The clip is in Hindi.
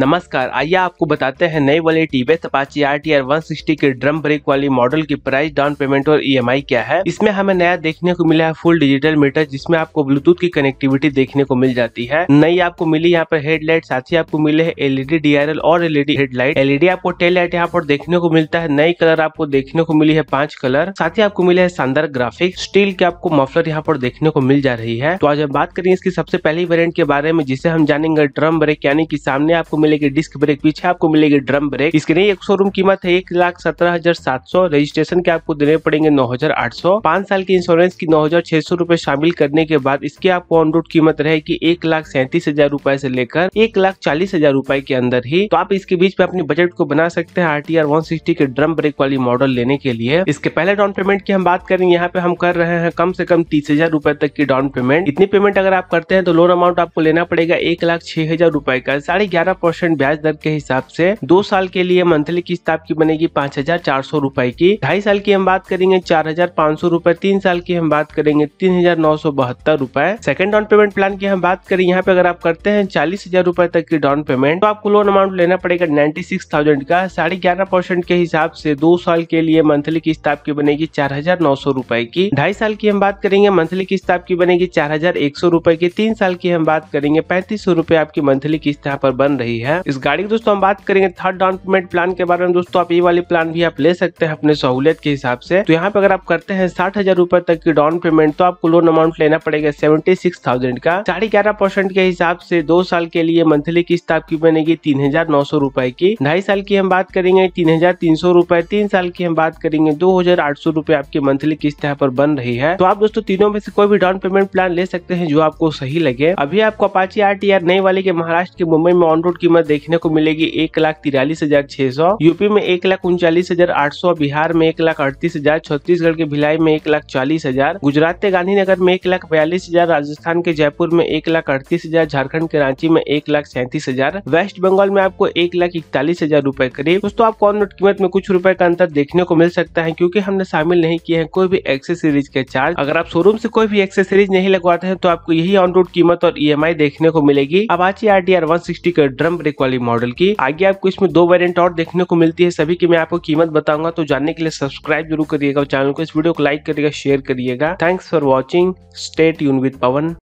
नमस्कार आइए आपको बताते हैं नई वाली TVS Apache R T R one sixty के ड्रम ब्रेक वाली मॉडल की प्राइस डाउन पेमेंट और ईएमआई e क्या है इसमें हमें नया देखने को मिला है फुल डिजिटल मीटर जिसमें आपको ब्लूटूथ की कनेक्टिविटी देखने को मिल जाती है नई आपको मिली यहाँ पर हेडलाइट साथ ही आपको मिले है एलईडी डीआरएल और LED e headlight LED e आपको टेल लाइट यहाँ पर देखने को मिलता है नई कलर आपको देखने को मिली है पांच कलर साथ ही आपको मिले है शानदार ग्राफिक स्टील के आपको मफलर यहाँ पर देखने को मिल जा रही है तो आज हम बात करेंगे इसकी सबसे पहली वेरियंट के बारे में जिसे हम जानेंगे ड्रम ब्रेक यानी की सामने आपको मिलेगी डिस्क ब्रेक पीछे आपको मिलेगी ड्रम ब्रेक इसके एक शोरूम कीमत है एक लाख सत्रह हजार सात सौ रजिस्ट्रेशन के आपको देने पड़ेंगे नौ हजार आठ सौ पांच साल की इंश्योरेंस की नौ हजार छह सौ रूपए शामिल करने के बाद इसकी आपको ऑन रोड कीमत रहेगी एक लाख सैंतीस हजार रूपए से लेकर एक लाख चालीस हजार रूपए के अंदर ही तो आप इसके बीच में अपने बजट को बना सकते हैं R T R one sixty के ड्रम ब्रेक वाली मॉडल लेने के लिए इसके पहले डाउन पेमेंट की हम बात करें यहाँ पे हम कर रहे हैं कम से कम तीस हजार रूपए तक की डाउन पेमेंट इतनी पेमेंट अगर आप करते हैं तो लोन अमाउंट आपको लेना पड़ेगा एक लाख छह हजार रूपए का साढ़े ग्यारह परसेंट ब्याज दर के हिसाब से दो साल के लिए मंथली किस्त आपकी बनेगी पाँच हजार चार सौ रूपए की ढाई साल की हम बात करेंगे चार हजार पाँच सौ रूपए तीन साल की हम बात करेंगे तीन हजार नौ सौ बहत्तर रूपए सेकंड डाउन पेमेंट प्लान की हम बात करें यहाँ पे अगर आप करते हैं चालीस हजार रूपए तक की डाउन पेमेंट तो आपको लोन अमाउंट लेना पड़ेगा नाइन्टी सिक्स थाउजेंड का साढ़े ग्यारह परसेंट के हिसाब से दो साल के लिए मंथली किस्त आपकी बनेगी चार हजार नौ सौ रूपए की ढाई साल की हम बात करेंगे मंथली किस्त आपकी बनेगी चार हजार एक सौ रूपए की तीन साल की हम बात करेंगे पैंतीस सौ रूपए आपकी मंथली किस्त यहाँ पर बन रही है है इस गाड़ी की दोस्तों हम बात करेंगे थर्ड डाउन पेमेंट प्लान के बारे में दोस्तों आप ये वाली प्लान भी आप ले सकते हैं अपने सहूलियत के हिसाब से तो यहाँ पे अगर आप करते हैं साठ हजार रुपए तक की डाउन पेमेंट तो आपको लोन अमाउंट लेना पड़ेगा सेवेंटी सिक्स थाउजेंड का साढ़े ग्यारह परसेंट के हिसाब से दो साल के लिए मंथली किस्त आपकी बनेगी तीन हजार नौ सौ रूपए की ढाई साल की हम बात करेंगे तीन हजार तीन सौ रूपए तीन साल की हम बात करेंगे दो हजार आठ सौ रूपए आपकी मंथली किस्त यहाँ पर बन रही है तो आप दोस्तों तीनों में से कोई भी डाउन पेमेंट प्लान ले सकते हैं जो आपको सही लगे अभी आपको अपाची आर नई वाली के महाराष्ट्र के मुंबई में ऑन रोड की कीमत देखने को मिलेगी एक लाख तिरालीस हजार छह सौ यूपी में एक लाख उनचालीस हजार आठ सौ बिहार में एक लाख अड़तीस हजार छत्तीसगढ़ के भिलाई में एक लाख चालीस हजार गुजरात के गांधीनगर में एक लाख बयालीस हजार राजस्थान के जयपुर में एक लाख अड़तीस हजार झारखंड के रांची में एक लाख सैंतीस हजार वेस्ट बंगाल में आपको एक लाख इकतालीस हजार रूपए करीब दोस्तों आपको ऑन नोट कीमत में कुछ रूपए का अंतर देखने को मिल सकता है क्योंकि हमने शामिल नहीं किए हैं कोई भी एक्सेसरीज के चार्ज अगर आप शोरूम से कोई भी एक्सेसरीज नहीं लगवाते हैं तो आपको यही ऑन रोड कीमत और ई e देखने को मिलेगी Apache R T R one sixty के ड्रम फैब्रिक वाली मॉडल की आगे आपको इसमें दो वेरियंट और देखने को मिलती है सभी की मैं आपको कीमत बताऊंगा तो जानने के लिए सब्सक्राइब जरूर करिएगा चैनल को इस वीडियो को लाइक करिएगा शेयर करिएगा थैंक्स फॉर वॉचिंग स्टेट यून विद पवन